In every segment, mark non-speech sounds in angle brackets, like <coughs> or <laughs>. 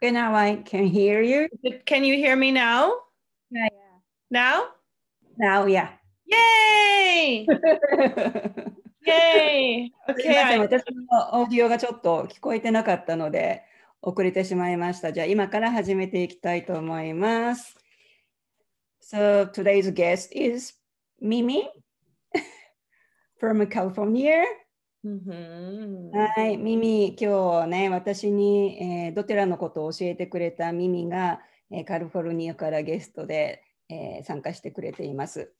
Okay, now I can hear you. Can you hear me now? Yeah. Now? Now, yeah. Yay! Yay! Okay. 私のオーディオがちょっと聞こえてなかったので遅れてしまいました。じゃあ今から始めていきたいと思います。So today's guest is Mimi from California. はい、ミミ、今日ね、私に、えー、ドテラのことを教えてくれたミミが、えー、カリフォルニアからゲストで、えー、参加してくれています。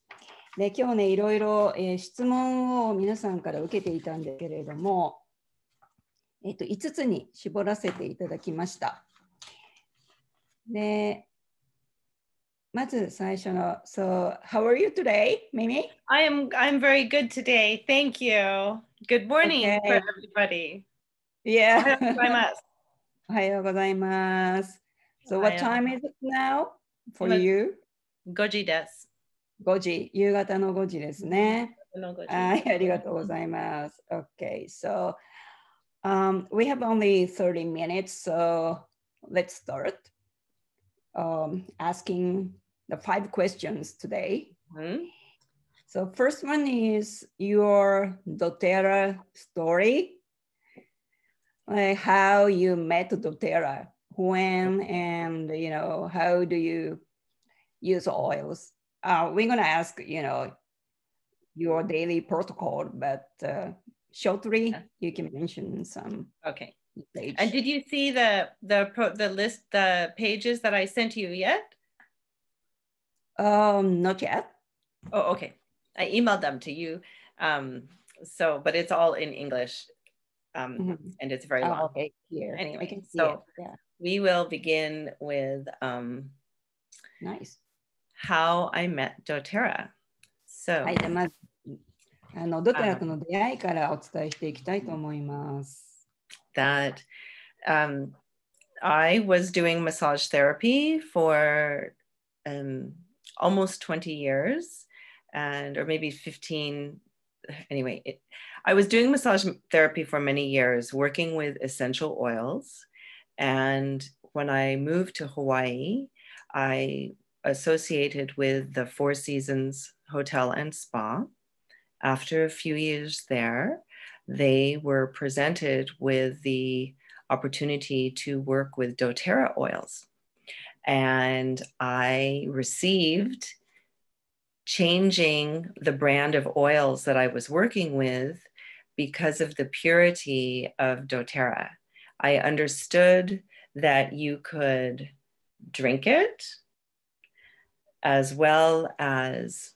で、今日ね、いろいろ、え質問を皆さんから受けていたんだけれども、えっ、と、5つに絞らせていただきました。で、まず最初の、So, how are you today, Mimi? I am, I'm very good today. Thank you. Good morning okay. for everybody. Yeah. <laughs> Ohayou gozaimasu. So what time is it now for you? 5時です。5時、夕方の5時ですね。はい、ありがとうございます。Okay, ah, <laughs> so um, we have only 30 minutes, so let's start um, asking the five questions today. Mm -hmm. So first one is your doTERRA story, like how you met doTERRA, when and you know how do you use oils. Uh, we're gonna ask you know your daily protocol, but uh, shortly you can mention some. Okay. Page. And did you see the the pro, the list the pages that I sent you yet? Um, not yet. Oh, okay. I emailed them to you. Um, so, but it's all in English um, mm-hmm. and it's very oh, long. Okay, here. Anyway, so yeah. we will begin with um, nice how I met doTERRA. So, はい、じゃまずあのドテラとの出会いからお伝えしていきたいと思います。That um, I was doing massage therapy for um, almost 20 years and or maybe 15 anyway it, i was doing massage therapy for many years working with essential oils and when i moved to hawaii i associated with the four seasons hotel and spa after a few years there they were presented with the opportunity to work with doterra oils and i received changing the brand of oils that I was working with because of the purity of doTERRA. I understood that you could drink it as well as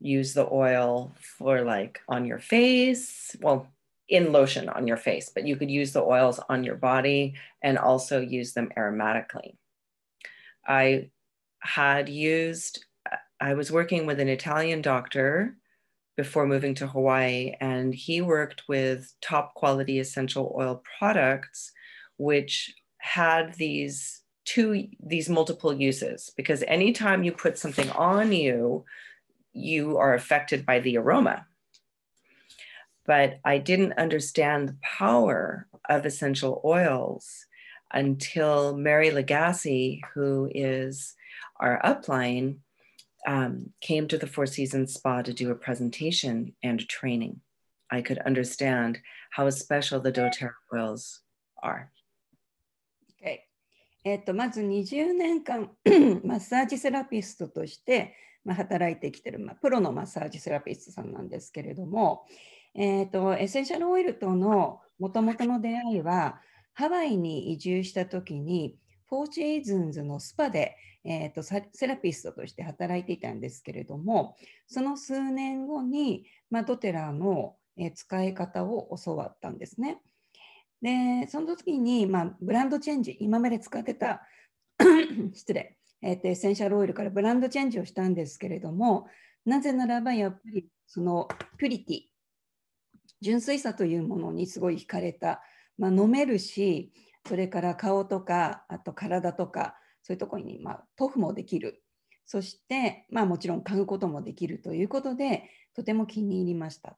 use the oil for like on your face, well, in lotion on your face, but you could use the oils on your body and also use them aromatically. I had used I was working with an Italian doctor before moving to Hawaii, and he worked with top quality essential oil products, which had these two these multiple uses because anytime you put something on you you are affected by the aroma but i didn't understand the power of essential oils until mary Lagasse, who is our upline um, came to the Four Seasons Spa to do a presentation and training, I could understand how special the doTERRA oils are. えっとまず20年間マッサージセラピストとして、まあ、働いてきてる、まあ、プロのマッサージセラピストさんなんですけれども、えーとエッセンシャルオイルとのもともとの出会いはハワイに移住した時にフォーシーズンズのスパで、えーと、セラピストとして働いていたんですけれどもその数年後に、まあ、ドテラの、え使い方を教わったんですね。でその時に、まあ、ブランドチェンジ今まで使ってた <coughs> 失礼、えーと、エッセンシャルオイルからブランドチェンジをしたんですけれどもなぜならばやっぱりそのピュリティ純粋さというものにすごい惹かれた、まあ、飲めるしそれから顔とかあと体とかそういうところに、まあ、塗布もできるそして、まあ、もちろん嗅ぐこともできるということでとても気に入りました。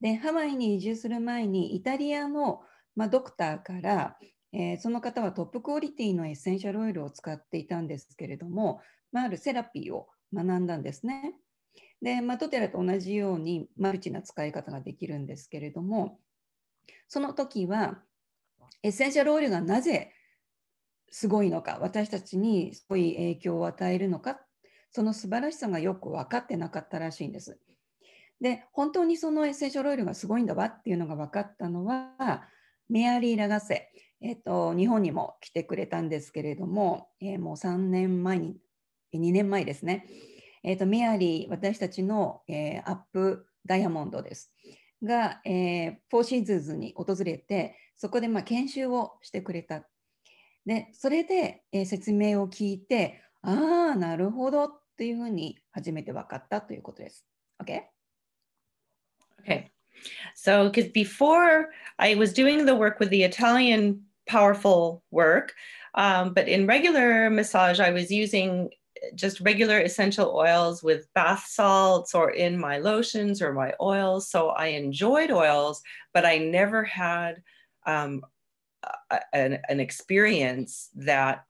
でハワイに移住する前にイタリアの、まあ、ドクターから、えー、その方はトップクオリティのエッセンシャルオイルを使っていたんですけれども、まあ、あるセラピーを学んだんですね。で、まあ、トテラと同じようにマルチな使い方ができるんですけれどもその時はエッセンシャルオイルがなぜすごいのか私たちにすごい影響を与えるのかその素晴らしさがよく分かってなかったらしいんです。で本当にそのエッセンシャルオイルがすごいんだわっていうのが分かったのはメアリー・ラガセ、えーと、日本にも来てくれたんですけれども、えー、もう3年前に2年前ですね、えーと、とメアリー私たちの、えー、アップダイヤモンドですが、えー、フォーシーズンズに訪れてそこでまあ研修をしてくれた。でそれで、え説明を聞いてああなるほどていうふうに初めて分かったということです。OK? Okay. So, because before I was doing the work with the Italian powerful work, um, but in regular massage, I was using just regular essential oils with bath salts or in my lotions or my oils. So I enjoyed oils, but I never had um, a, an, an experience that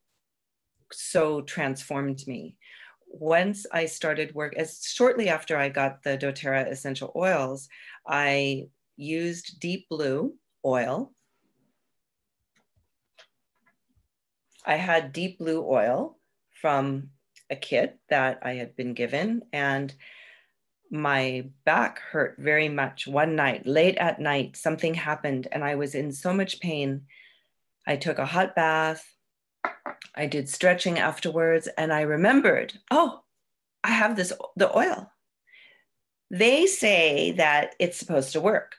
so transformed me. Once I started work, as shortly after I got the doTERRA essential oils, I used deep blue oil. I had deep blue oil from a kit that I had been given, and my back hurt very much one night, late at night, something happened and I was in so much pain. I took a hot bath. I did stretching afterwards and I remembered, oh, I have this the oil. They say that it's supposed to work.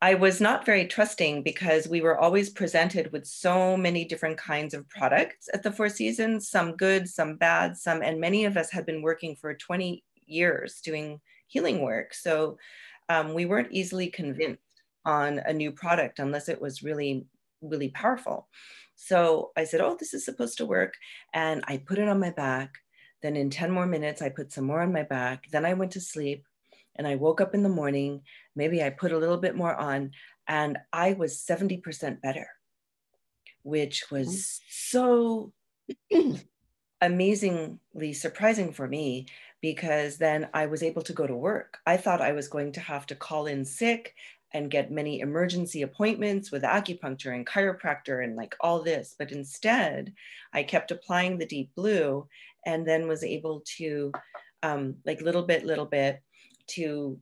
I was not very trusting because we were always presented with so many different kinds of products at the Four Seasons, some good, some bad, some, and many of us had been working for 20 years doing healing work. So um, we weren't easily convinced on a new product unless it was really, really powerful. So I said, Oh, this is supposed to work. And I put it on my back. Then in 10 more minutes, I put some more on my back. Then I went to sleep and I woke up in the morning. Maybe I put a little bit more on and I was 70% better, which was oh. so <clears throat> amazingly surprising for me because then I was able to go to work. I thought I was going to have to call in sick and get many emergency appointments with acupuncture and chiropractor and like all this. But instead, I kept applying the deep blue and then was able to, um, like little bit, little bit, to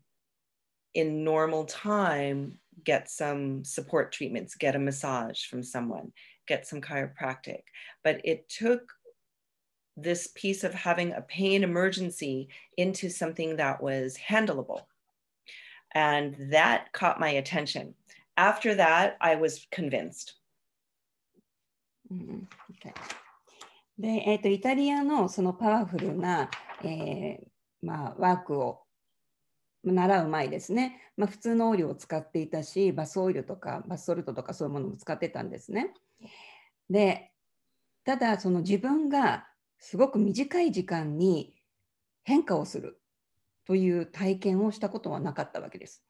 in normal time get some support treatments, get a massage from someone, get some chiropractic. But it took this piece of having a pain emergency into something that was handleable. And that caught my attention. After that, I was convinced. で、えーと、とイタリアのそのパワフルな、えーまあ、ワークを習う前ですね、まあ、普通のオイルを使っていたしバスオイルとかバスソルトとかそういうものも使ってたんですね。でただその自分がすごく短い時間に変化をするという体験をしたことはなかったわけです。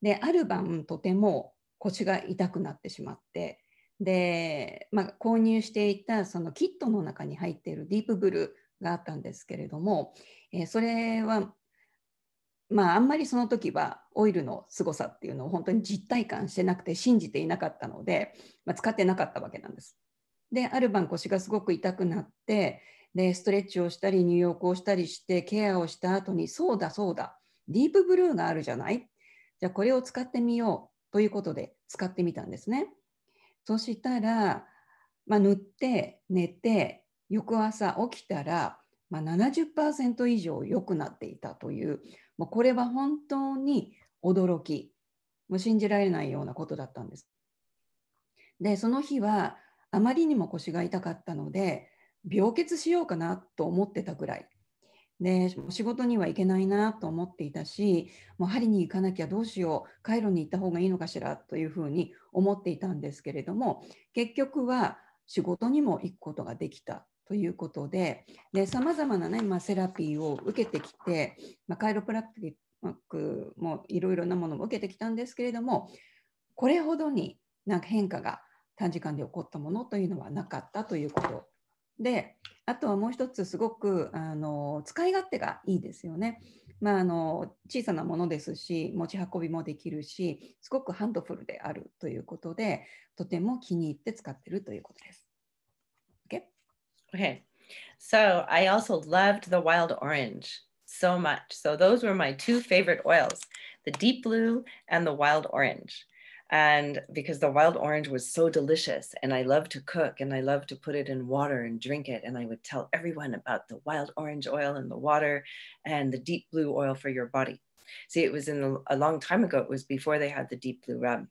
である晩とても腰が痛くなってしまってで、まあ、購入していたそのキットの中に入っているディープブルーがあったんですけれども、えそれはまあ、あんまりその時はオイルの凄さっていうのを本当に実体感してなくて信じていなかったので、まあ、使ってなかったわけなんです。である晩腰がすごく痛くなってでストレッチをしたり入浴をしたりしてケアをした後にそうだそうだディープブルーがあるじゃないじゃあこれを使ってみようということで使ってみたんですね。そしたら、まあ、塗って寝て翌朝起きたら、まあ、70%以上良くなっていたというもうこれは本当に驚きもう信じられないようなことだったんです。でその日はあまりにも腰が痛かったので病欠しようかなと思ってたぐらいで仕事には行けないなと思っていたしもう針に行かなきゃどうしようカイロに行った方がいいのかしらというふうに思っていたんですけれども結局は仕事にも行くことができたということでさまざまな、ねまあ、セラピーを受けてきて、まあ、カイロプラクティックもいろいろなものを受けてきたんですけれどもこれほどになんか変化が短時間で起こったものというのはなかったということであとはもう一つすごくあの使い勝手がいいですよね。まあ、あの小さなものですし持ち運びもできるしすごくハンドフルであるということでとても気に入って使ってるということです。Okay? Okay. So I also loved the wild orange so much. So those were my two favorite oils, the deep blue and the wild orange. and because the wild orange was so delicious and i loved to cook and i loved to put it in water and drink it and i would tell everyone about the wild orange oil and the water and the deep blue oil for your body see it was in the, a long time ago it was before they had the deep blue rub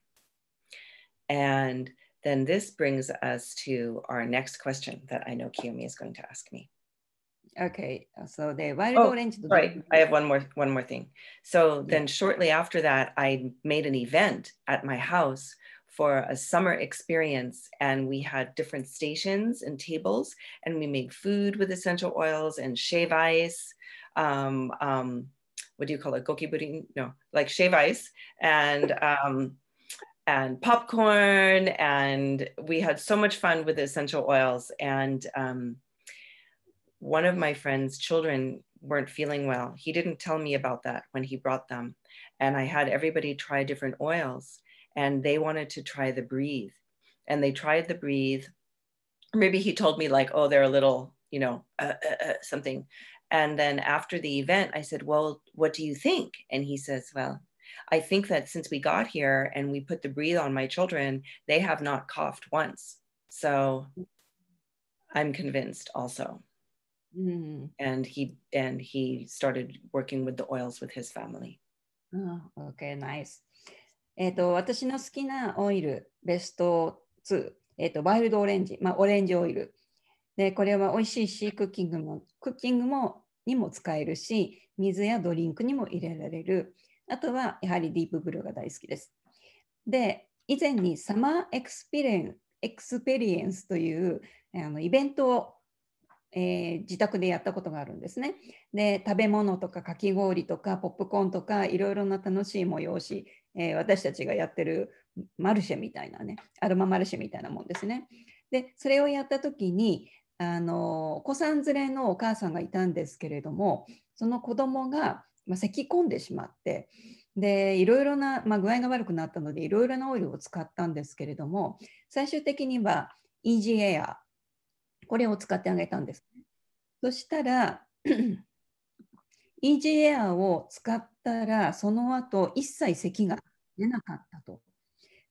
and then this brings us to our next question that i know kiyomi is going to ask me Okay, uh, so oh, the oh, Right, I have one more one more thing. So then, shortly after that, I made an event at my house for a summer experience, and we had different stations and tables, and we made food with essential oils and shave ice. Um, um, what do you call it? Goki pudding? No, like shave ice and. Um, and popcorn, and we had so much fun with essential oils. And um, one of my friend's children weren't feeling well. He didn't tell me about that when he brought them. And I had everybody try different oils, and they wanted to try the breathe. And they tried the breathe. Maybe he told me, like, oh, they're a little, you know, uh, uh, uh, something. And then after the event, I said, well, what do you think? And he says, well, I think that since we got here and we put the breathe on my children, they have not coughed once. So I'm convinced also. Mm. And he and he started working with the oils with his family. Oh, okay, nice. えっ、と私の好きなオイルベスト2、えっ、ー、とワイルドオレンジ、まあオレンジオイル。でこれは美味しいしクッキングもクッキングもにも使えるし水やドリンクにも入れられる。あとはやはりディープブルーが大好きです。で以前にサマーエクスペリエンエクスペリエンスというあのイベントをえー、自宅でやったことがあるんですね。で食べ物とかかき氷とかポップコーンとかいろいろな楽しい催し、えー、私たちがやってるマルシェみたいなねアルママルシェみたいなもんですね。でそれをやった時にあのお子さん連れのお母さんがいたんですけれどもその子供がまあ、咳き込んでしまってでいろいろな、まあ、具合が悪くなったのでいろいろなオイルを使ったんですけれども最終的にはイージーエアこれを使ってあげたんです。そしたら EG エアを使ったらその後一切咳が出なかったと。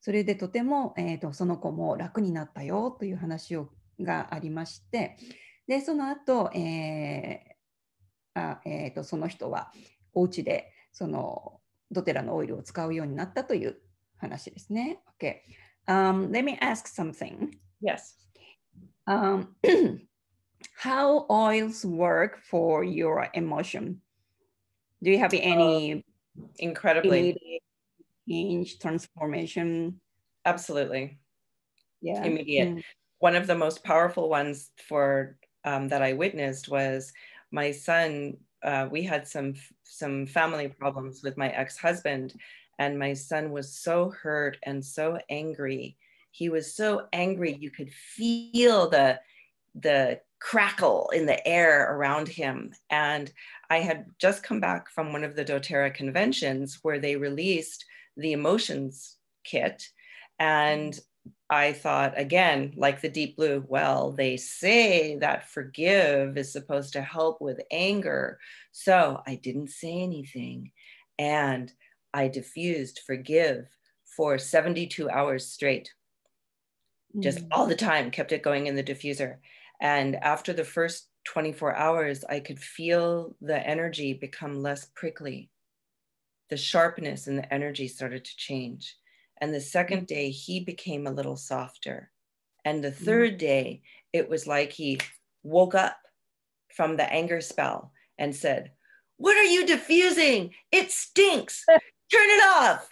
それでとても、えーと、その子も楽になったよという話をがありましてでその後、えーあえーと、とその人はお家でそのドテラのオイルを使うようになったという話ですね。Okay. Um, let me ask something. Yes. Um, <clears throat> how oils work for your emotion? Do you have any uh, incredibly change transformation? Absolutely. Yeah. Immediate. Mm. One of the most powerful ones for um, that I witnessed was my son. Uh, we had some some family problems with my ex husband, and my son was so hurt and so angry he was so angry. You could feel the, the crackle in the air around him. And I had just come back from one of the doTERRA conventions where they released the emotions kit. And I thought, again, like the deep blue, well, they say that forgive is supposed to help with anger. So I didn't say anything. And I diffused forgive for 72 hours straight just mm. all the time, kept it going in the diffuser. And after the first 24 hours, I could feel the energy become less prickly. The sharpness and the energy started to change. And the second mm. day, he became a little softer. And the mm. third day, it was like he woke up from the anger spell and said, What are you diffusing? It stinks. <laughs> Turn it off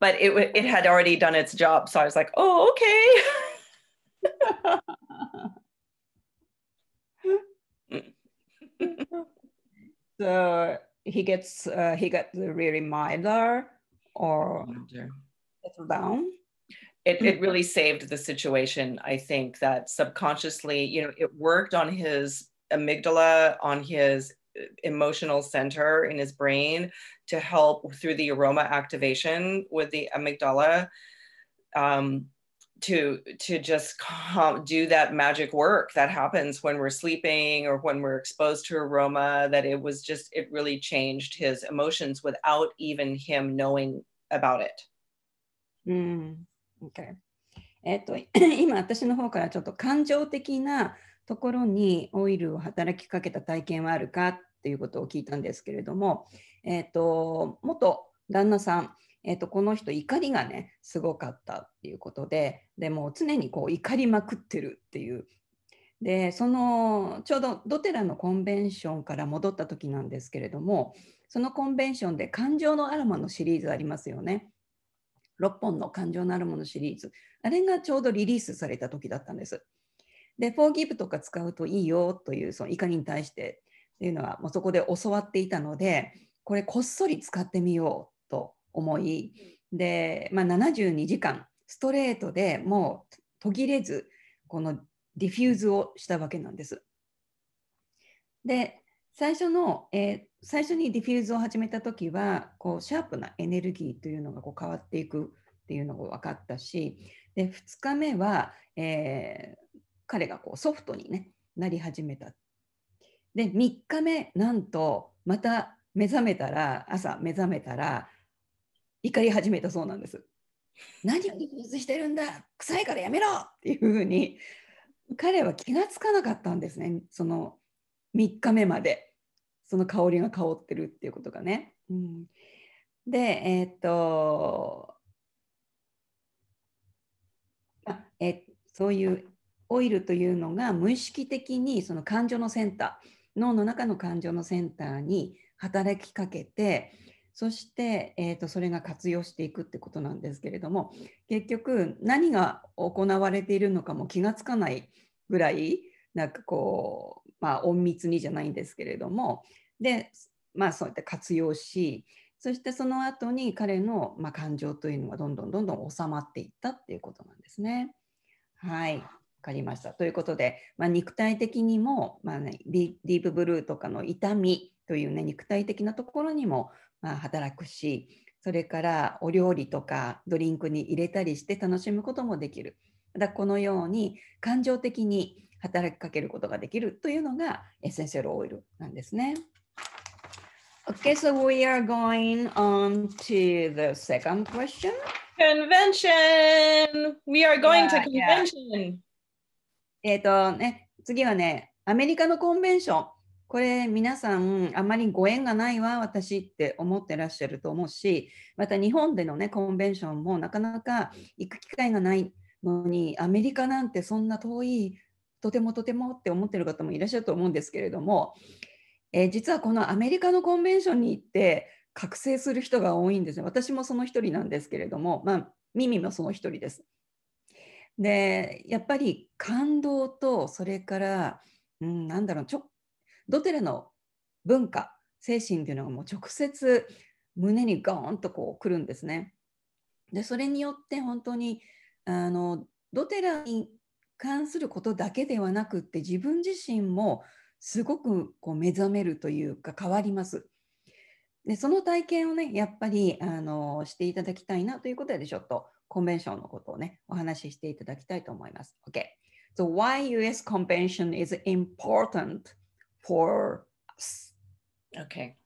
but it it had already done its job. So I was like, oh, okay. <laughs> so he gets uh, he got really milder or settled down. It, it really saved the situation. I think that subconsciously, you know, it worked on his amygdala, on his uh, emotional center in his brain to help through the aroma activation with the amygdala um, to to just do that magic work that happens when we're sleeping or when we're exposed to aroma that it was just it really changed his emotions without even him knowing about it mm, okay えっと、今私の方からちょっと感情的なところにオイルを働きかけた体験はあるかっていうことを聞いたんですけれども、<clears throat> えっ、ー、と、元旦那さん、えーと、この人怒りがねすごかったっていうことででも常にこう怒りまくってるっていうでそのちょうどドテラのコンベンションから戻った時なんですけれどもそのコンベンションで「感情のアロマ」のシリーズありますよね。6本の感情のアるマのシリーズあれがちょうどリリースされた時だったんです。で「フォーギブ」とか使うといいよというその怒りに対してっていうのはもうそこで教わっていたのでこれこっそり使ってみようと思いで、まあ、72時間ストレートでもう途切れずこのディフューズをしたわけなんです。で最初の、えー、最初にディフューズを始めた時はこうシャープなエネルギーというのがこう変わっていくっていうのが分かったしで2日目は、えー、彼がこうソフトに、ね、なり始めた。で3日目なんとまた目覚めたら朝目覚めたら怒り始めたそうなんです。何を自立してるんだ臭いからやめろっていうふうに彼は気が付かなかったんですねその3日目までその香りが香ってるっていうことがね。うん、でえー、っとあえそういうオイルというのが無意識的にその感情のセンター脳の中の感情のセンターに働きかけてそして、えーと、それが活用していくってことなんですけれども結局何が行われているのかも気が付かないぐらいなんかこう、まあ、隠密にじゃないんですけれどもで、まあ、そうやって活用しそしてその後に彼の、まあ、感情というのはどんどんどんどん収まっていったっていうことなんですね。はい分かりましたということで、まあ、肉体的にも、まあね、ディープブルーとかの痛みという、ね、肉体的なところにも、まあ、働くしそれからお料理とかドリンクに入れたりして楽しむこともできる。だこのように感情的に働きかけることができるというのがエッセンシャルオイルなんですね。Okay, so we are going on to the second question. Convention! We are going to convention! えっとね、次はね、アメリカのコンベンション。これ皆さんあまりご縁がないわ私って思ってらっしゃると思うしまた日本でのねコンベンションもなかなか行く機会がないのにアメリカなんてそんな遠いとてもとてもって思ってる方もいらっしゃると思うんですけれども、えー、実はこのアメリカのコンベンションに行って覚醒する人が多いんですね私もその一人なんですけれどもまあ耳もその一人です。でやっぱり感動とそれから、うん、なんだろう直ドテラの文化精神というのがもう直接胸にガーンとこう来るんですね。でそれによって本当にあのドテラに関することだけではなくって自分自身もすごくこう目覚めるというか変わります。でその体験をねやっぱりあのしていただきたいなということでちょっとコンベンションのことをねお話ししていただきたいと思います。OK。So why US convention is important for us. Okay.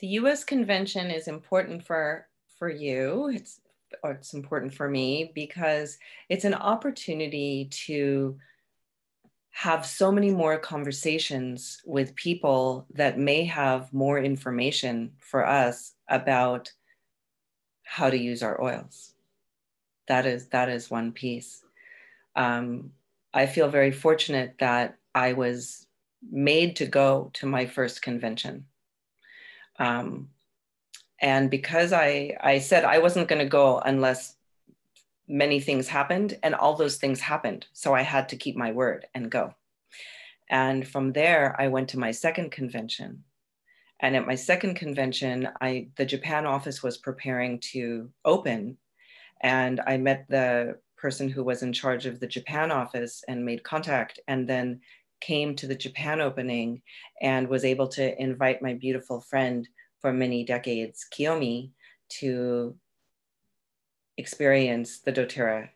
The US convention is important for for you. It's or it's important for me because it's an opportunity to have so many more conversations with people that may have more information for us about how to use our oils. That is that is one piece. Um, I feel very fortunate that I was made to go to my first convention. Um, and because I, I said I wasn't going to go unless many things happened, and all those things happened. So I had to keep my word and go. And from there, I went to my second convention. And at my second convention, I, the Japan office was preparing to open. And I met the person who was in charge of the Japan office and made contact. And then came to the Japan opening and was able to invite my beautiful friend for many decades, Kiyomi, to experience the doTERRA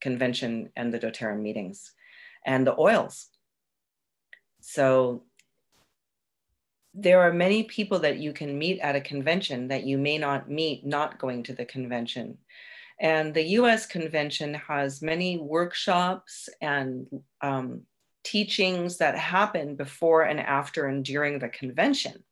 convention and the doTERRA meetings and the oils. So there are many people that you can meet at a convention that you may not meet not going to the convention. And the US convention has many workshops and um, teachings that happen before and after and during the convention.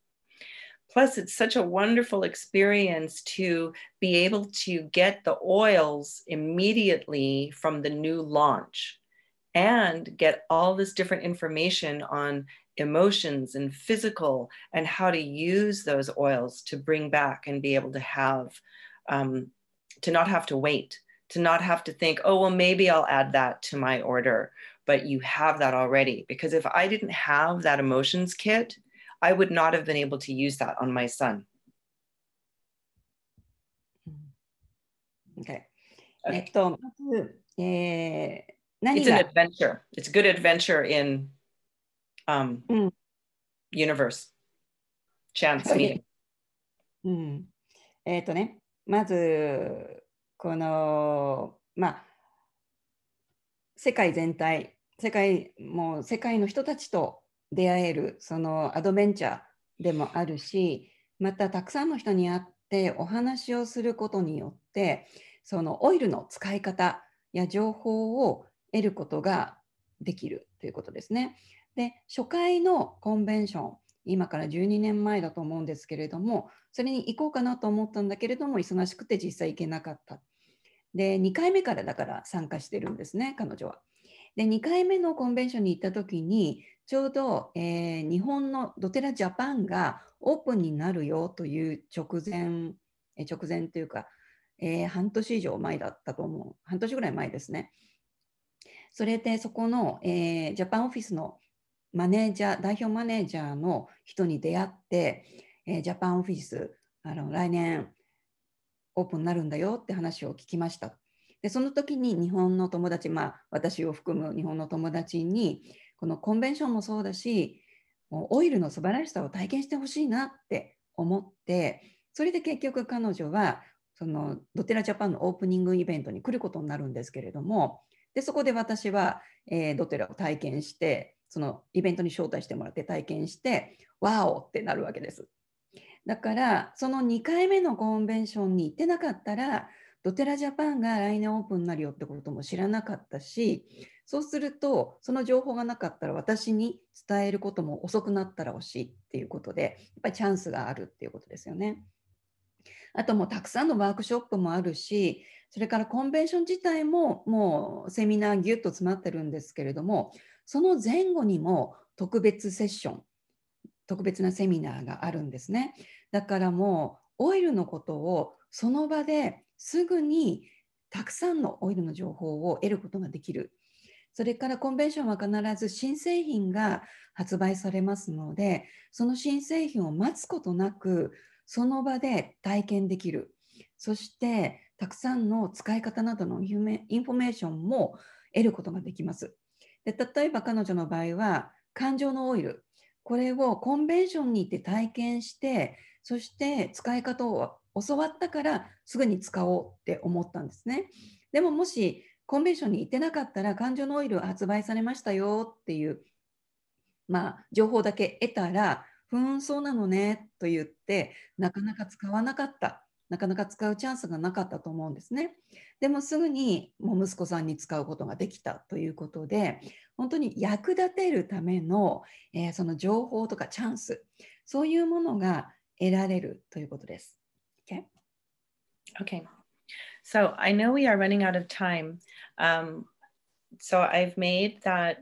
Plus, it's such a wonderful experience to be able to get the oils immediately from the new launch and get all this different information on emotions and physical and how to use those oils to bring back and be able to have, um, to not have to wait, to not have to think, oh, well, maybe I'll add that to my order but you have that already. Because if I didn't have that emotions kit, I would not have been able to use that on my son. Okay. okay. It's an um, adventure. It's good adventure in um, mm. universe. Chance meeting. うん。えっ、ー、とね、まず、この、まあ、世界全体 mm. 世界もう世界の人たちと出会えるそのアドベンチャーでもあるしまたたくさんの人に会ってお話をすることによってそのオイルの使い方や情報を得ることができるということですね。で初回のコンベンション今から12年前だと思うんですけれどもそれに行こうかなと思ったんだけれども忙しくて実際行けなかった。で2回目からだから参加してるんですね彼女は。で2回目のコンベンションに行った時にちょうど、えー、日本のドテラジャパンがオープンになるよという直前、え直前というか、えー、半年以上前だったと思う半年ぐらい前ですねそれでそこの、えー、ジャパンオフィスのマネージャー代表マネージャーの人に出会って、えジャパンオフィスあの来年オープンになるんだよって話を聞きましたでその時に日本の友達、まあ、私を含む日本の友達にこのコンベンションもそうだしもうオイルの素晴らしさを体験してほしいなって思ってそれで結局彼女はそのドテラジャパンのオープニングイベントに来ることになるんですけれどもでそこで私は、えー、ドテラを体験してそのイベントに招待してもらって体験してワオってなるわけです。だからその2回目のコンベンションに行ってなかったらドテラジャパンが来年オープンになるよってことも知らなかったしそうするとその情報がなかったら私に伝えることも遅くなったら惜しいっていうことでやっぱりチャンスがあるっていうことですよね。あともうたくさんのワークショップもあるしそれからコンベンション自体ももうセミナーぎゅっと詰まってるんですけれどもその前後にも特別セッション特別なセミナーがあるんですねだからもうオイルのことをその場ですぐにたくさんのオイルの情報を得ることができる。それからコンベンションは必ず新製品が発売されますので、その新製品を待つことなく、その場で体験できる。そして、たくさんの使い方などのインフォメーションも得ることができます。で例えば彼女の場合は、感情のオイル、これをコンベンションに行って体験して、そして使い方を教わったからすぐに使おうって思ったんですね。でももしコンベンションに行ってなかったら感情のオイル発売されましたよっていう、まあ、情報だけ得たらふんそうなのねと言ってなかなか使わなかったなかなか使うチャンスがなかったと思うんですねでもすぐにもう息子さんに使うことができたということで本当に役立てるための、えー、その情報とかチャンスそういうものが得られるということです Okay. Okay. So I know we are running out of time. Um, so I've made that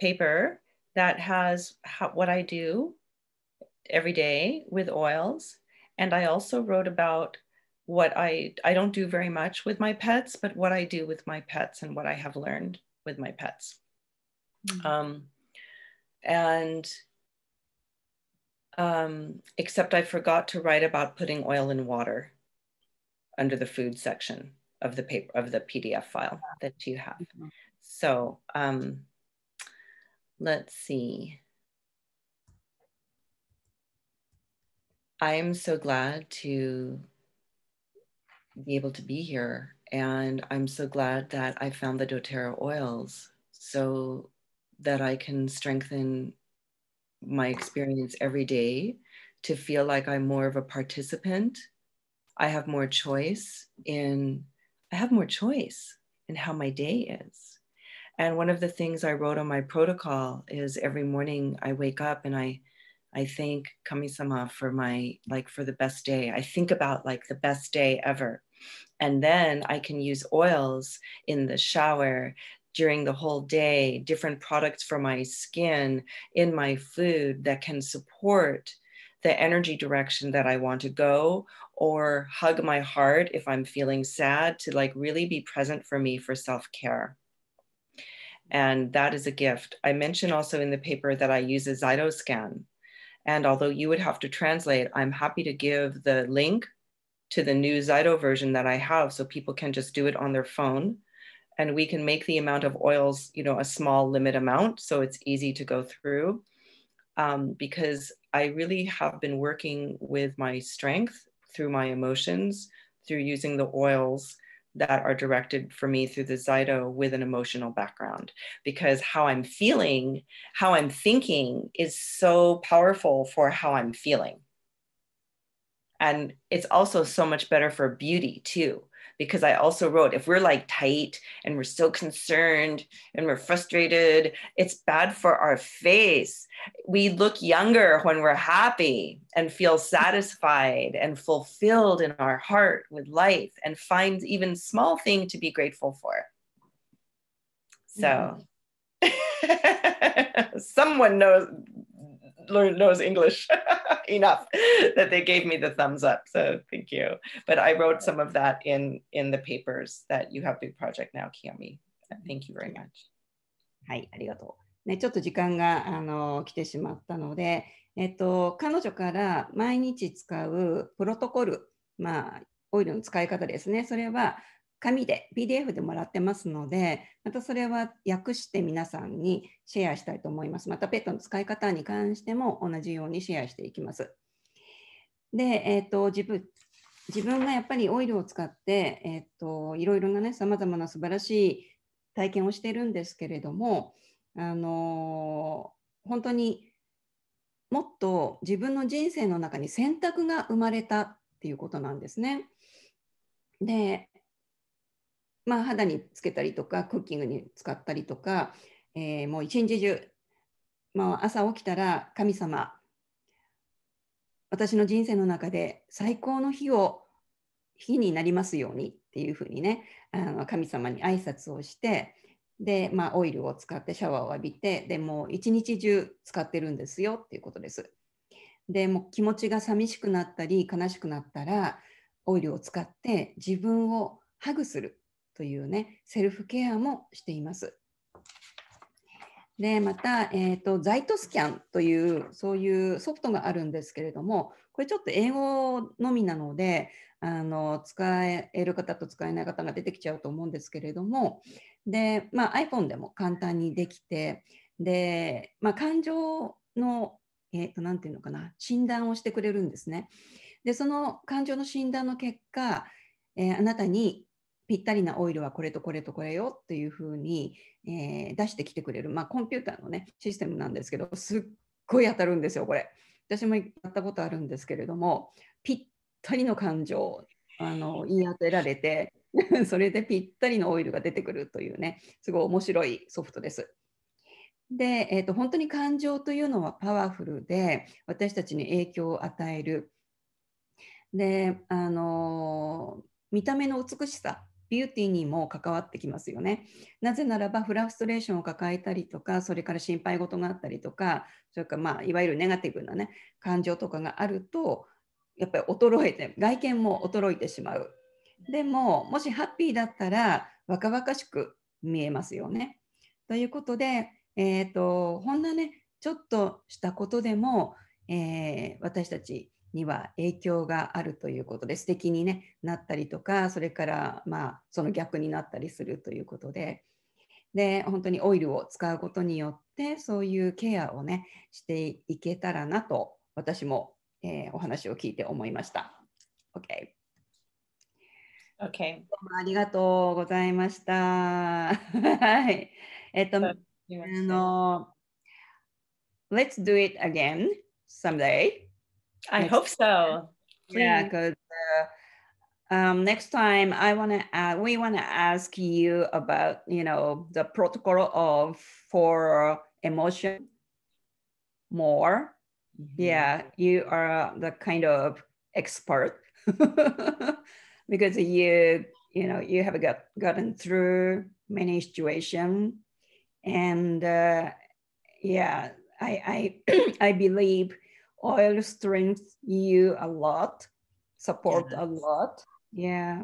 paper that has how, what I do every day with oils. And I also wrote about what I, I don't do very much with my pets, but what I do with my pets and what I have learned with my pets. Mm -hmm. um, and um, except I forgot to write about putting oil in water under the food section of the paper of the PDF file that you have. Mm -hmm. So um, let's see. I am so glad to be able to be here. And I'm so glad that I found the doTERRA oils so that I can strengthen my experience every day to feel like I'm more of a participant. I have more choice in I have more choice in how my day is. And one of the things I wrote on my protocol is every morning I wake up and I I thank Kami-sama for my like for the best day. I think about like the best day ever. And then I can use oils in the shower during the whole day, different products for my skin in my food that can support the energy direction that I want to go or hug my heart if I'm feeling sad to like really be present for me for self care. And that is a gift. I mention also in the paper that I use a Zytoscan. And although you would have to translate, I'm happy to give the link to the new Zyto version that I have so people can just do it on their phone and we can make the amount of oils, you know, a small limit amount. So it's easy to go through um, because I really have been working with my strength through my emotions, through using the oils that are directed for me through the Zyto with an emotional background because how I'm feeling, how I'm thinking is so powerful for how I'm feeling. And it's also so much better for beauty too because I also wrote if we're like tight and we're so concerned and we're frustrated, it's bad for our face. We look younger when we're happy and feel satisfied and fulfilled in our heart with life and find even small thing to be grateful for. So mm-hmm. <laughs> someone knows knows English enough that they gave me the thumbs up. So thank you. But I wrote some of that in in the papers that you have big project now, Kiyomi. Thank you very much. はい、ありがとう。ね、ちょっと時間があの来てしまったので、えっと、彼女から毎日使うプロトコル、まあ、オイルの使い方ですね。それは紙で PDF でもらってますので、またそれは訳して皆さんにシェアしたいと思います。またペットの使い方に関しても同じようにシェアしていきます。で、えーと、自分自分がやっぱりオイルを使って、えーと、いろいろなね、さまざまな素晴らしい体験をしてるんですけれども、あのー、本当にもっと自分の人生の中に選択が生まれたっていうことなんですね。でまあ、肌につけたりとかクッキングに使ったりとか、えー、もう一日中、まあ、朝起きたら神様私の人生の中で最高の日を日になりますようにっていうふうにねあの神様に挨拶をしてで、まあ、オイルを使ってシャワーを浴びてでもう一日中使ってるんですよっていうことです。でも気持ちが寂しくなったり悲しくなったらオイルを使って自分をハグするというね、セルフケアもしています。で、また、えーと、ザイトスキャンという、そういうソフトがあるんですけれども、これちょっと英語のみなので、あの使える方と使えない方が出てきちゃうと思うんですけれども、でまあ、iPhone でも簡単にできて、でまあ、感情の、えー、となんていうのかな、診断をしてくれるんですね。で、その感情の診断の結果、えー、あなたにぴったりなオイルはこれとこれとこれよっていうふうに、えー、出してきてくれる、まあ、コンピューターの、ね、システムなんですけどすっごい当たるんですよこれ。私もやったことあるんですけれどもぴったりの感情あの言い当てられて <laughs> それでぴったりのオイルが出てくるというねすごい面白いソフトです。で、えーと、と本当に感情というのはパワフルで私たちに影響を与える。であの見た目の美しさビューティーにも関わってきますよね。なぜならばフラストレーションを抱えたりとかそれから心配事があったりとかそれからまあいわゆるネガティブなね感情とかがあるとやっぱり衰えて外見も衰えてしまう。でももしハッピーだったら若々しく見えますよね。ということで、えーと、ほんなねちょっとしたことでも、えー、私たちには影響があるということで素敵に、ね、なったりとかそれからまあその逆になったりするということでで本当にオイルを使うことによってそういうケアをねしていけたらなと私も、えー、お話を聞いて思いました。OK o k どうもありがとうございました。はい。えっと、あの、Let's do it again someday. I hope so. Yeah, because uh, um, next time I want to uh, we want to ask you about you know the protocol of for emotion more. Mm-hmm. Yeah, you are the kind of expert <laughs> because you you know you have got gotten through many situation and uh, yeah I I <clears throat> I believe oil strength you a lot, support yes. a lot. Yeah.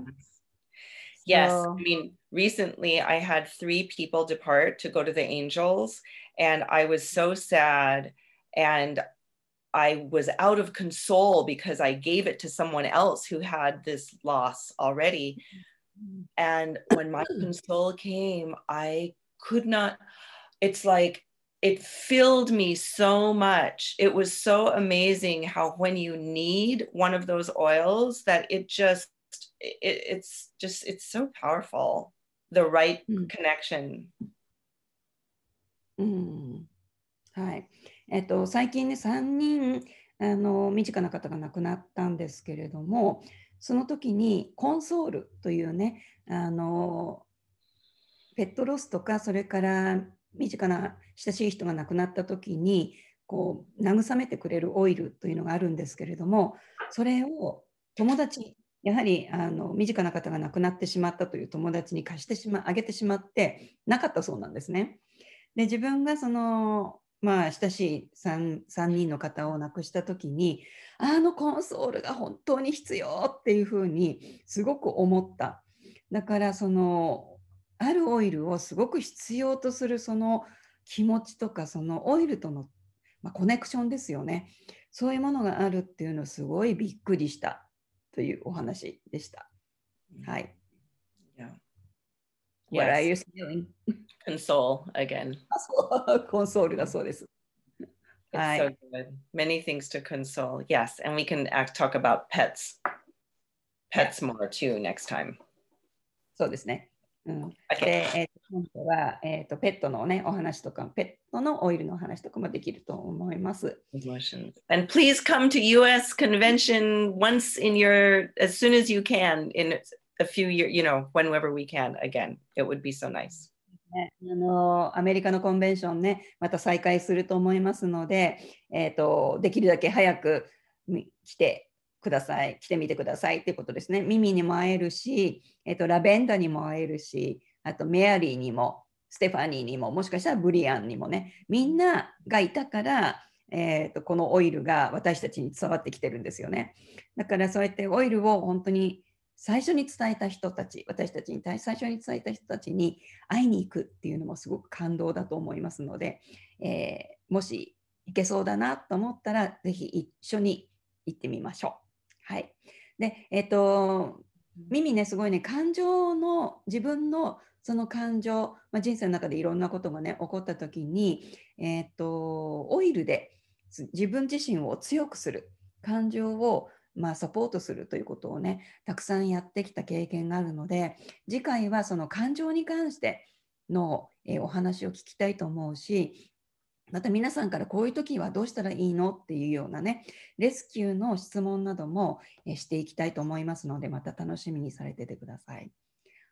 Yes. So. I mean, recently I had three people depart to go to the angels, and I was so sad. And I was out of console because I gave it to someone else who had this loss already. And when my <coughs> console came, I could not. It's like it filled me so much. It was so amazing how when you need one of those oils that it just it, it's just it's so powerful. The right connection. うん、はい。えっと最近ね3人あの身近な方が亡くなったんですけれども、その時にコンソールというねあのペットロスとかそれから身近な親しい人が亡くなった時にこう慰めてくれるオイルというのがあるんですけれどもそれを友達やはりあの身近な方が亡くなってしまったという友達に貸してしまあげてしまってなかったそうなんですね。で自分がそのまあ、親しい 3, 3人の方を亡くした時にあのコンソールが本当に必要っていうふうにすごく思っただからそのあるオイルをすごく必要とするその気持ちとかそのオイルとの、まあ、コネクションですよねそういうものがあるっていうのすごいびっくりしたというお話でした。はい。Yeah. What yes. are you feeling? Console again. コンソールだそうです。It's Hi. so good. Many things to console. Yes, and we can act, talk about pets. Pets yeah. more too next time. そうですね。うん、で、えーと、今度は、えーと、ペットの、ね、お話とか、ペットのオイルのお話とかもできると思います。And please come to US convention once in your, as soon as you can, in a few years, you know, whenever we can again. It would be so nice. ね、あのアメリカのコンベンションね、また再開すると思いますので、えーと、とできるだけ早く来てください来てみてくださいっていうことですね耳にも会えるし、えーと、ラベンダーにも会えるしあとメアリーにもステファニーにももしかしたらブリアンにもねみんながいたからえーと、このオイルが私たちに伝わってきてるんですよね。だからそうやってオイルを本当に最初に伝えた人たち私たちに対最初に伝えた人たちに会いに行くっていうのもすごく感動だと思いますので、えー、もし行けそうだなと思ったら是非一緒に行ってみましょう。はい。で、えっ、ー、と、耳ね、すごいね、感情の、自分のその感情、まあ、人生の中でいろんなことがね、起こった時に、えっ、ー、と、オイルで自分自身を強くする、感情をまあ、サポートするということをねたくさんやってきた経験があるので次回はその感情に関しての、えー、お話を聞きたいと思うしまた皆さんからこういう時はどうしたらいいのっていうようなね、レスキューの質問などもしていきたいと思いますので、また楽しみにされててください。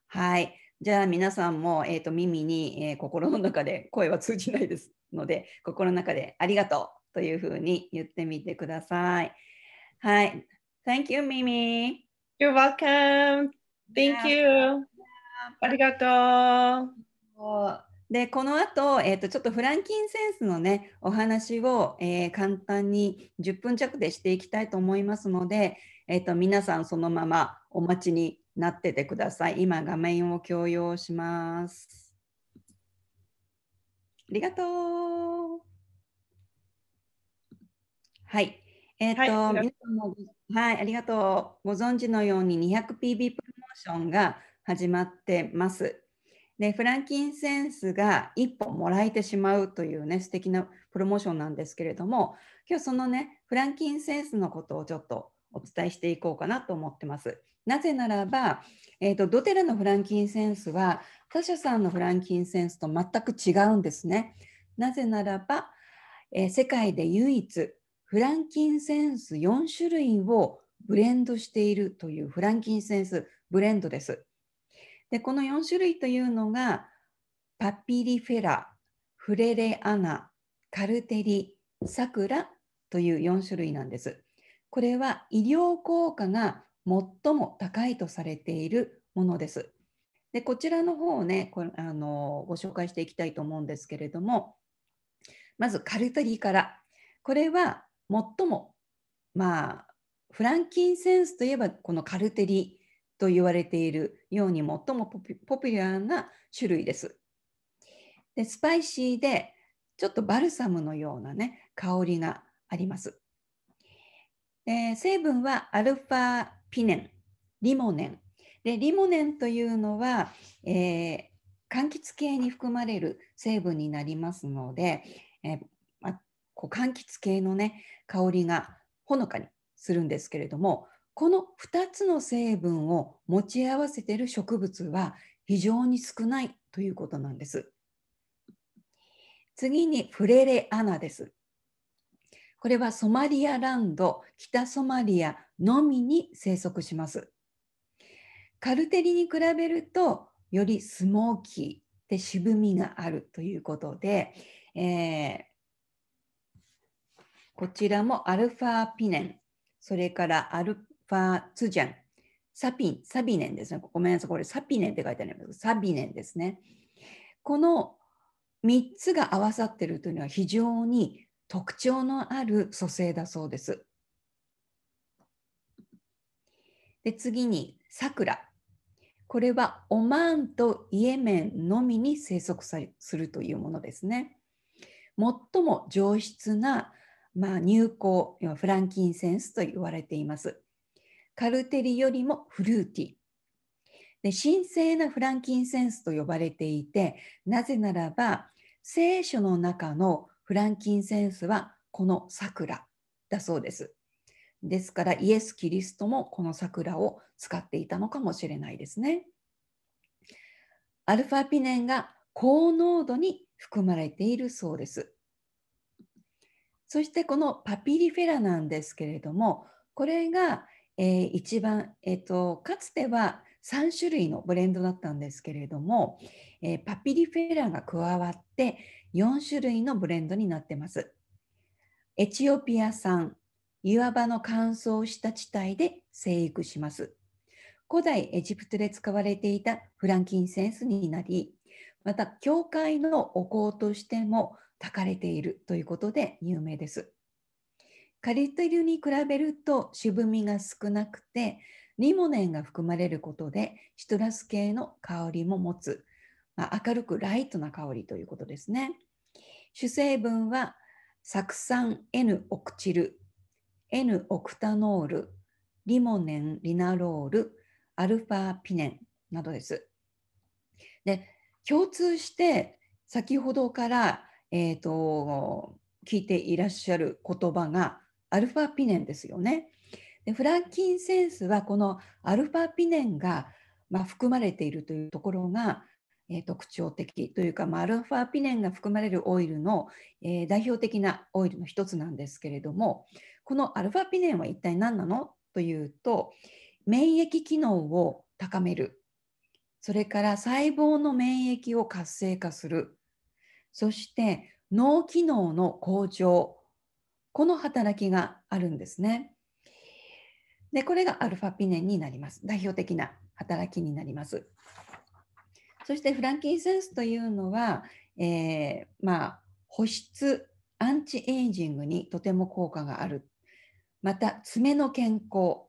はい。じゃあ皆さんも、えーと、耳に、えー、心の中で声は通じないですので、心の中でありがとうというふうに言ってみてください。はい。Thank you, Mimi. You're welcome. Thank you. ありがとう。でこの後、えーと、ちょっとフランキンセンスのねお話を、えー、簡単に10分弱でしていきたいと思いますので、えーと、皆さんそのままお待ちになっててください。今画面を共用します。ありがとう。はい。えっ、ー、と、はい、皆さんも、はい、ありがとう。ご存知のように 200PB プロモーションが始まってます。でフランキンセンスが1本もらえてしまうというね素敵なプロモーションなんですけれども今日そのねフランキンセンスのことをちょっとお伝えしていこうかなと思ってます。なぜならば、えーと、とドテラのフランキンセンスは他社さんのフランキンセンスと全く違うんですね。なぜならば、えー、世界で唯一フランキンセンス4種類をブレンドしているというフランキンセンスブレンドです。でこの4種類というのがパピリフェラ、フレレアナ、カルテリ、サクラという4種類なんです。これは医療効果が最も高いとされているものです。でこちらの方をねこあのご紹介していきたいと思うんですけれどもまずカルテリからこれは最もまあフランキンセンスといえばこのカルテリと言われているように最もポピュラーな種類です。でスパイシーでちょっとバルサムのようなね香りがあります。成分はアルファピネン、リモネン。でリモネンというのは、えー、柑橘系に含まれる成分になりますので、えーまあ、こう柑橘系のね香りがほのかにするんですけれどもこの2つの成分を持ち合わせている植物は非常に少ないということなんです。次にフレレアナです。これはソマリアランド、北ソマリアのみに生息します。カルテリに比べるとよりスモーキーで渋みがあるということで、えー、こちらもアルファピネン、それからアルファツジャン、サピン、サビネンですね。ごめんなさい、これサピネンって書いてあります。サビネンですね。この3つが合わさっているというのは非常に特徴のある組成だそうです。で次に、サクラ。これはオマーンとイエメンのみに生息するというものですね。最も上質な、まあ、入香、フランキンセンスと言われています。カルテリよりもフルーティー。で神聖なフランキンセンスと呼ばれていてなぜならば聖書の中のフランキンセンスはこの桜だそうです。ですからイエス・キリストもこの桜を使っていたのかもしれないですね。アルファピネンが高濃度に含まれているそうです。そしてこのパピリフェラなんですけれどもこれがえー、一番、えーと、かつては3種類のブレンドだったんですけれども、えー、パピリフェラが加わって4種類のブレンドになってます。エチオピア産、岩場の乾燥した地帯で生育します。古代エジプトで使われていたフランキンセンスになり、また教会のお香としても炊かれているということで有名です。カリテリに比べると渋みが少なくてリモネンが含まれることでシトラス系の香りも持つ、まあ、明るくライトな香りということですね。主成分は酢酸 N オクチル N オクタノールリモネンリナロールアルファピネンなどです。で共通して先ほどから、えーと聞いていらっしゃる言葉がアルファピネンですよね。でフランキンセンスはこのアルファピネンが、まあ、含まれているというところが、えー、特徴的というか、まあ、アルファピネンが含まれるオイルの、えー、代表的なオイルの一つなんですけれどもこのアルファピネンは一体何なのというと免疫機能を高めるそれから細胞の免疫を活性化するそして脳機能の向上この働きがあるんですね。でこれがアルファピネンになります。代表的な働きになります。そしてフランキンセンスというのは、えー、まあ、保湿アンチエイジングにとても効果がある。また爪の健康。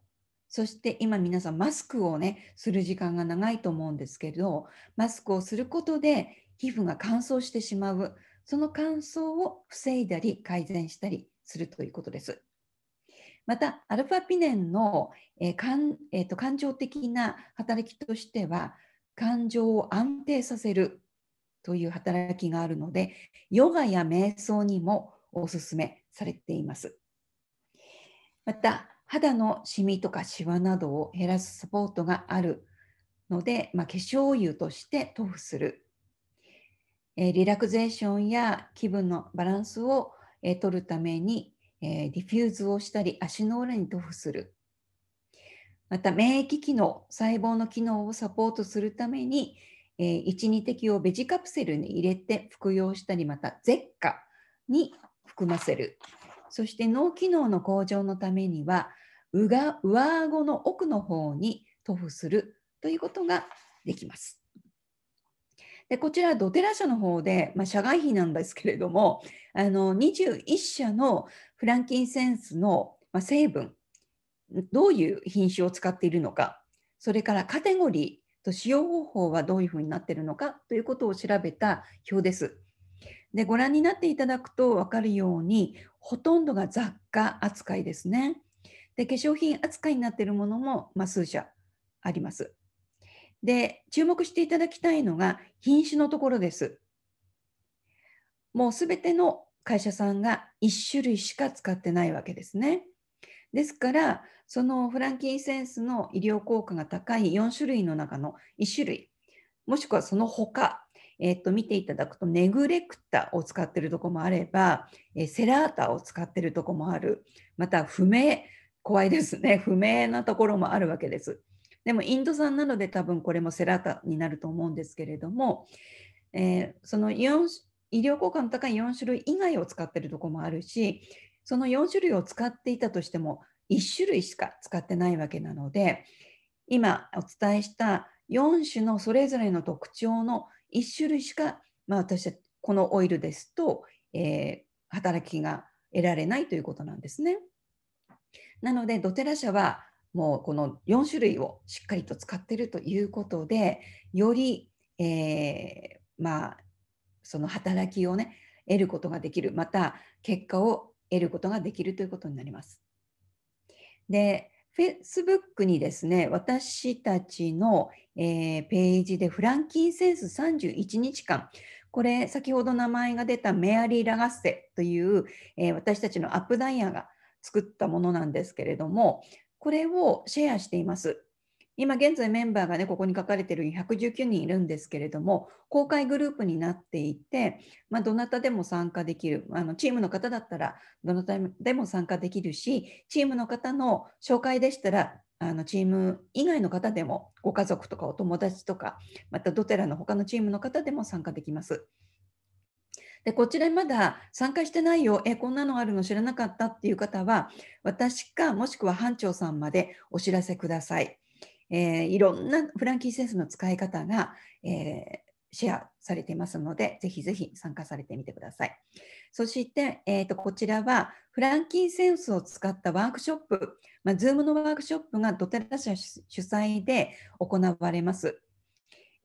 そして今皆さんマスクをねする時間が長いと思うんですけれどマスクをすることで皮膚が乾燥してしまうその乾燥を防いだり改善したりするということです。また、アルファピネンの、えー感えーと、と感情的な働きとしては、感情を安定させるという働きがあるので、ヨガや瞑想にもおすすめされています。また、肌のシミとかシワなどを減らすサポートがあるので、まあ、化粧油として塗布する、えー、リラクゼーションや気分のバランスをえ取るために、えディフューズをしたり足の裏に塗布するまた免疫機能細胞の機能をサポートするために、え12滴をベジカプセルに入れて服用したりまた舌下に含ませるそして脳機能の向上のためにはうが上顎の奥の方に塗布するということができます。でこちらドテラ社の方で、まあ、社外費なんですけれどもあの21社のフランキンセンスの成分どういう品種を使っているのかそれからカテゴリーと使用方法はどういうふうになっているのかということを調べた表です。でご覧になっていただくと分かるようにほとんどが雑貨扱いですね。で化粧品扱いになっているものも、まあ、数社あります。で、注目していただきたいのが品種のところです。もうすべての会社さんが1種類しか使ってないわけですね。ですから、そのフランキンセンスの医療効果が高い4種類の中の1種類、もしくはその他、えっと、見ていただくと、ネグレクタを使ってるとこもあれば、えセラータを使ってるとこもある、また不明、怖いですね、不明なところもあるわけです。でもインド産なので多分これもセラータになると思うんですけれども、えー、その4医療効果の高い4種類以外を使ってるとこもあるしその4種類を使っていたとしても1種類しか使ってないわけなので今お伝えした4種のそれぞれの特徴の1種類しか、まあ、私たちこのオイルですと、えー、働きが得られないということなんですね。なのでドテラ社はもうこの4種類をしっかりと使ってるということでより、えー、まあその働きをね得ることができるまた結果を得ることができるということになります。で Facebook にですね私たちの、えー、ページでフランキンセンス31日間これ先ほど名前が出たメアリー・ラガッセという、えー、私たちのアップダイヤーが作ったものなんですけれどもこれをシェアしています。今現在メンバーがね、ここに書かれている119人いるんですけれども、公開グループになっていて、まあ、どなたでも参加できるあの、チームの方だったらどなたでも参加できるし、チームの方の紹介でしたら、あのチーム以外の方でも、ご家族とかお友達とか、またドテラの他のチームの方でも参加できます。でこちらまだ参加してないよえこんなのあるの知らなかったっていう方は私かもしくは班長さんまでお知らせください。えー、いろんなフランキーセンスの使い方が、えー、シェアされていますので、ぜひぜひ参加されてみてください。そして、えーと、とこちらは、フランキーセンスを使ったワークショップ、まあ、Zoom のワークショップがドテラ社主催で行われます。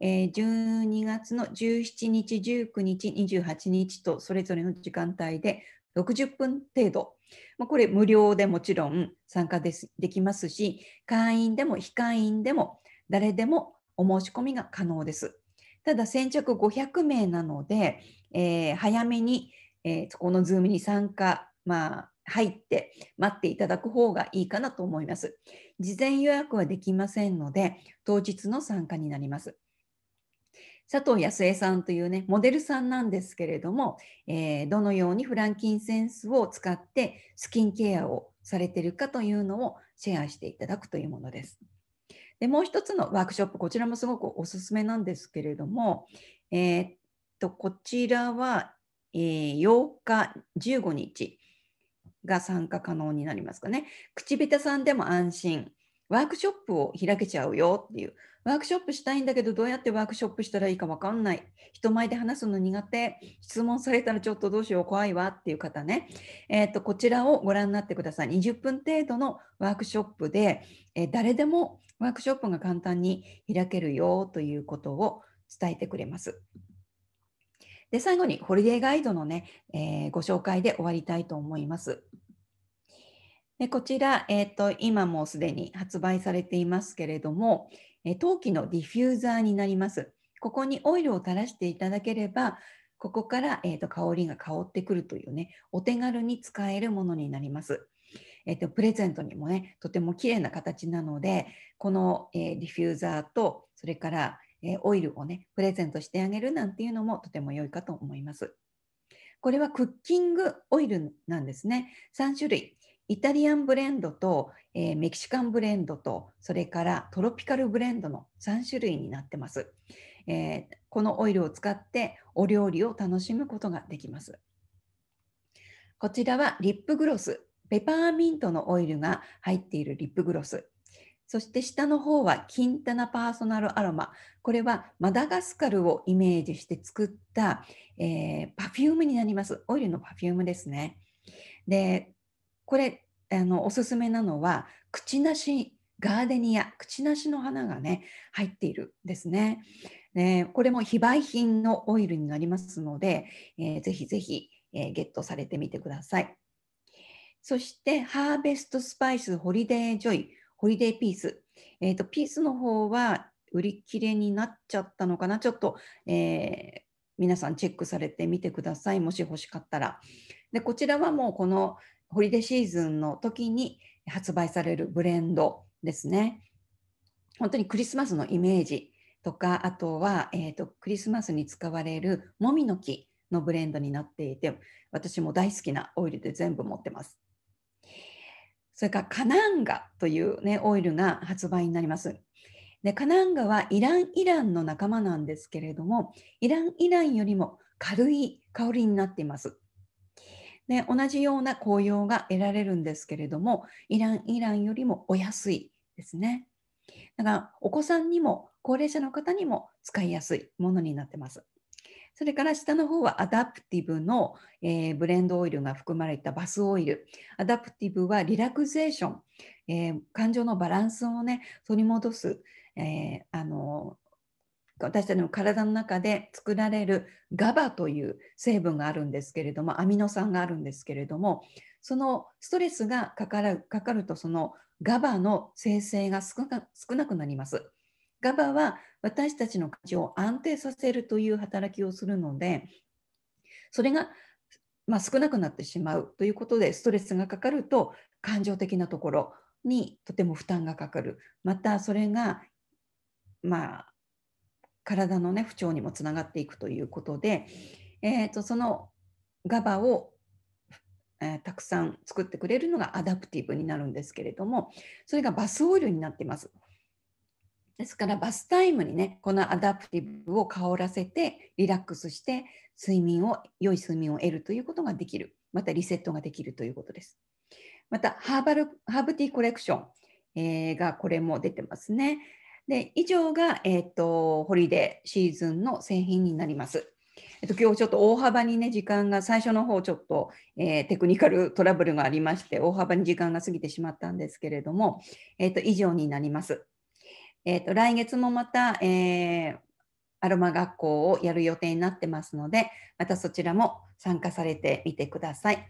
え12月の17日、19日、28日とそれぞれの時間帯で60分程度、まあ、これ無料でもちろん参加できますし、会員でも非会員でも誰でもお申し込みが可能です。ただ先着500名なので、えー、早めに、えー、この Zoom に参加、まあ、入って待っていただく方がいいかなと思います。事前予約はできませんので、当日の参加になります。佐藤康江さんというね、モデルさんなんですけれども、えー、どのようにフランキンセンスを使ってスキンケアをされているかというのをシェアしていただくというものです。でもう一つのワークショップ、こちらもすごくおすすめなんですけれども、えー、っとこちらは、えー、8日、15日が参加可能になりますかね。口下手さんでも安心、ワークショップを開けちゃうよっていう、ワークショップしたいんだけど、どうやってワークショップしたらいいか分かんない。人前で話すの苦手。質問されたらちょっとどうしよう、怖いわっていう方ね。えっ、ー、と、こちらをご覧になってください。20分程度のワークショップで、えー、誰でもワークショップが簡単に開けるよということを伝えてくれます。で、最後にホリデーガイドのね、えー、ご紹介で終わりたいと思います。でこちら、えーと、今もうすでに発売されていますけれども、え陶器のディフューザーになります。ここにオイルを垂らしていただければ、ここから、えーと、香りが香ってくるというね、お手軽に使えるものになります。えーと、とプレゼントにもね、とても綺麗な形なので、この、えー、ディフューザーと、それから、えー、オイルをね、プレゼントしてあげるなんていうのもとても良いかと思います。これはクッキングオイルなんですね。3種類。イタリアンブレンドと、えー、メキシカンブレンドとそれからトロピカルブレンドの3種類になってます、えー、このオイルを使ってお料理を楽しむことができますこちらはリップグロスペパーミントのオイルが入っているリップグロスそして下の方はキンタナパーソナルアロマ。これはマダガスカルをイメージして作った、えー、パフュームになります。オイルのパフュームですね。で、これあのおすすめなのは口なしガーデニア口なしの花がね入っているんですね。ねこれも非売品のオイルになりますので、えー、ぜひぜひ、えー、ゲットされてみてください。そしてハーベストスパイスホリデージョイホリデーピース、えーと、ピースの方は売り切れになっちゃったのかなちょっと、えー、皆さんチェックされてみてくださいもし欲しかったら。でこちらはもうこの、ホリデーシーズンの時に発売されるブレンドですね。本当にクリスマスのイメージとかあとは、えーと、とクリスマスに使われるもみの木のブレンドになっていて私も大好きなオイルで全部持ってます。それからカナンガという、ね、オイルが発売になります。でカナンガはイランイランの仲間なんですけれどもイランイランよりも軽い香りになっています。で同じような紅葉が得られるんですけれどもイランイランよりもお安いですねだからお子さんにも高齢者の方にも使いやすいものになってますそれから下の方はアダプティブの、えー、ブレンドオイルが含まれたバスオイル。アダプティブはリラクゼーション、えー、感情のバランスをね、取り戻す、えー、あの私たちの体の中で作られる GABA という成分があるんですけれどもアミノ酸があるんですけれどもそのストレスがかかるかかるとその GABA の生成が少なくなります。GABA は私たちの価値を安定させるという働きをするのでそれがまあ、少なくなってしまうということでストレスがかかると感情的なところにとても負担がかかるまたそれがまあ体の、ね、不調にもつながっていくということで、えーと、そのガバを、えー、たくさん作ってくれるのがアダプティブになるんですけれどもそれがバスオイルになってます。ですからバスタイムにねこのアダプティブを香らせてリラックスして睡眠を良い睡眠を得るということができるまたリセットができるということです。またハーバルハーブティーコレクション、えー、がこれも出てますね。で以上が、えーと、ホリデーシーズンの製品になります。えっと、今日ちょっと大幅にね、時間が最初の方ちょっと、えー、テクニカルトラブルがありまして、大幅に時間が過ぎてしまったんですけれども、えっと、以上になります。えっと、来月もまた、えー、アロマ学校をやる予定になってますので、またそちらも参加されてみてください。